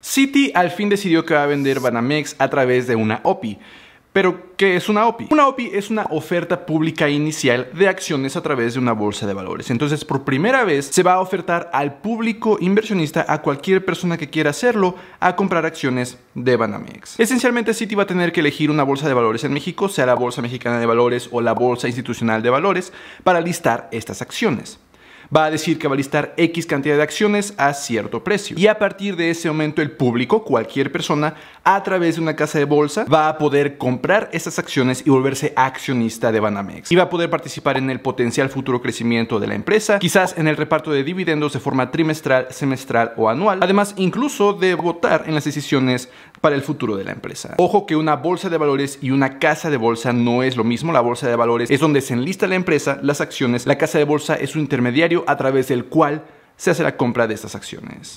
Citi al fin decidió que va a vender Banamex a través de una OPI. Pero, ¿qué es una OPI? Una OPI es una oferta pública inicial de acciones a través de una bolsa de valores. Entonces, por primera vez se va a ofertar al público inversionista, a cualquier persona que quiera hacerlo, a comprar acciones de Banamex. Esencialmente, Citi va a tener que elegir una bolsa de valores en México, sea la Bolsa Mexicana de Valores o la Bolsa Institucional de Valores, para listar estas acciones va a decir que va a listar X cantidad de acciones a cierto precio. Y a partir de ese momento el público, cualquier persona, a través de una casa de bolsa, va a poder comprar esas acciones y volverse accionista de Banamex. Y va a poder participar en el potencial futuro crecimiento de la empresa, quizás en el reparto de dividendos de forma trimestral, semestral o anual, además incluso de votar en las decisiones para el futuro de la empresa. Ojo que una bolsa de valores y una casa de bolsa no es lo mismo. La bolsa de valores es donde se enlista la empresa, las acciones. La casa de bolsa es un intermediario a través del cual se hace la compra de estas acciones.